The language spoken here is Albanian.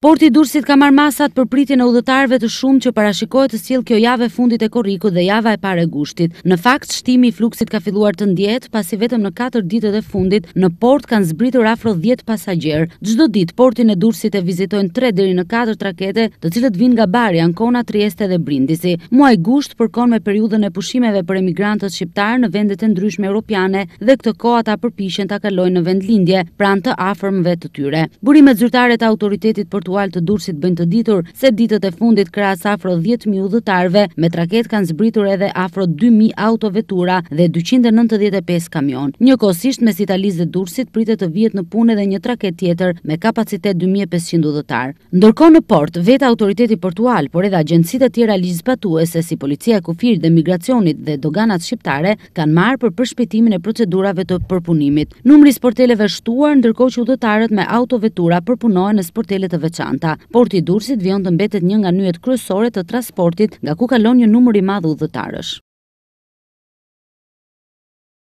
Porti Durësit ka marrë masat për pritjen e udhëtarve të shumë që parashikohet të sill kjo javë fundit e koriku dhe java e pare gushtit. Në fakt, shtimi i fluksit ka filluar të ndjehet pasi vetëm në 4 ditët e fundit në port kanë zbritur afro 10 pasagjer. Çdo ditë portin e Durësit e vizitojnë 3 deri në 4 trakete, të cilët vijnë nga Bari, Ancona, Trieste dhe Brindisi. Muaj gusht përkon me periudhën e pushimeve për emigrantët shqiptar në vendet e ndryshme europiane dhe këtë kohë ata përpiqen ta kalojnë në vendlindje, pranë të tyre. Burimet zyrtare të autoritetit për virtual të Durrësit bëjnë të ditur se ditët e fundit krahas afro 10000 udhëtarve me traket kanë zbritur edhe afro 2000 autovetura dhe 295 kamion. Një Njëkohësisht me Italisë dhe Durrësit pritet të vihet në punë edhe një traket tjetër me kapacitet 2500 udhëtar. Ndërkohë në port, vetë autoriteti portual, por edhe agjencitë e tjera ligjzbatuese si policia e kufirit dhe migracionit dhe doganat shqiptare kanë marrë për përshpejtimin e procedurave të përpunimit. Numri sporteleve shtuar ndërkohë që udhëtarët me autovetura përpunohen në sportele të veçanta veçanta. Porti Durrësit vjen të mbetet një nga nyjet kryesore të transportit, nga ku kalon një numër i madh udhëtarësh.